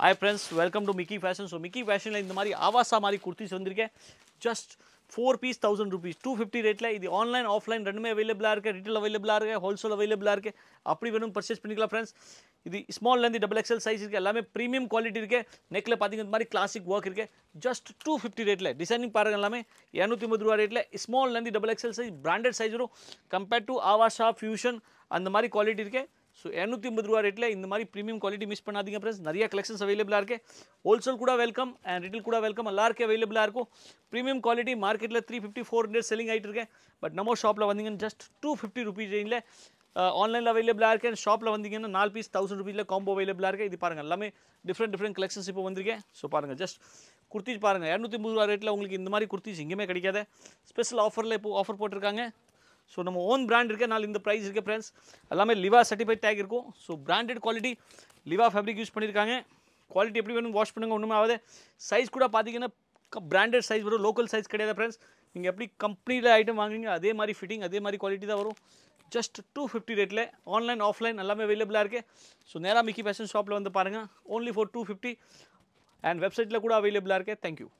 hi friends welcome to Mickey fashion so Mickey fashion मेरी आवासा मारी कुर्ती से वह जस्ट फोर पीस तउस रूपी टू फिफ्टी रेट इतनी आफ्लेन रेमे अवेलबिला रिटेल अवेलबिला हॉलसेल अवेलबिला अभी वो पर्चे पड़ी फ्रेंड्स इतनी स्माल डबल एक्सएल सईजे प्रीमियम क्वालिटी के नेक पाती classic work just two fifty rate डिंग पारे इनूती मूद रूप rate small double XL size प्राटड सईज कंपेर्ड टू आवासा फ्यूशन अंदमि क्वालिटी के ஸோ இரநூத்தி ஐம்பது ரூபா ரேட்டில் இந்த மாதிரி ப்ரீமியம் குவாலிட்டி மிஸ் பண்ணாதீங்க ஃப்ரெண்ட்ஸ் நிறைய கலெக்ஷன்ஸ் அவைலபிளாக இருக்குது ஹோல்சேல் கூட வெல்கம் அண்ட் ரிட்டில் கூட வெல்கம் எல்லாருக்கும் அவைலபிளாக இருக்கும் ப்ரீமியம் குவாலிட்டி மார்க்கெட்டில் three fifty four hundred selling ஆகிட்டு இருக்கேன் பட் நம்ம ஷாப்பில் வந்தீங்கன்னு ஜஸ்ட் டூ ஃபிஃப்டி ருபீஸ் ரேஞ்சில் ஆன்லைனில் அவைலபிளாக இருக்குது ஷாப்பில் வந்தீங்கன்னா நாலு பீஸ் தௌசண்ட் ருபீஸில் காம்போ அவைலபிளாக இருக்குது இது பாருங்கள் எல்லாமே டிஃப்ரெண்ட் டிஃப்ரெண்ட் கலெக்ஷன்ஸ் இப்போ வந்திருக்கேன் ஸோ பாருங்கள் ஜஸ்ட் குர்த்திஸ் பாருங்கள் இரநூத்தி ஐம்பது ரூபா ரேட்டில் உங்களுக்கு இந்த மாதிரி குர்த்தீஸ் எங்கேயுமே கிடைக்காது ஸ்பெஷல் ஆஃபரில் இப்போ ஆஃபர் போட்டிருக்காங்க ஸோ நம்ம ஓன் பிராண்ட் இருக்குது நாலு இந்த ப்ரைஸ் இருக்க ஃப்ரெண்ட்ஸ் எல்லாமே லிவா சர்டிஃபைட் டேக் இருக்கும் so branded quality Liva fabric use பண்ணியிருக்காங்க குவாலிட்டி எப்படி வேணும் வாஷ் பண்ணுங்கள் ஒன்றுமே ஆகாது சைஸ் கூட பார்த்தீங்கன்னா பிராண்டட் சைஸ் வரும் லோக்கல் சைஸ் கிடையாது ஃப்ரெண்ட்ஸ் நீங்கள் எப்படி கம்பெனியில் ஐட்டம் வாங்குறீங்க அதே மாதிரி ஃபிட்டிங் அதே மாதிரி குவாலிட்டி தான் வரும் ஜஸ்ட் டூ ஃபிஃப்டி ரேட்டில் ஆன்லைன் ஆஃப்லைன் எல்லாமே அவைலபிளாக இருக்குது ஸோ நேராக மிக்கி ஃபேஷன் ஷாப்பில் வந்து பாருங்கள் only for two fifty and வெப்சைட்டில் கூட அவைலபிளாக இருக்குது தேங்க்யூ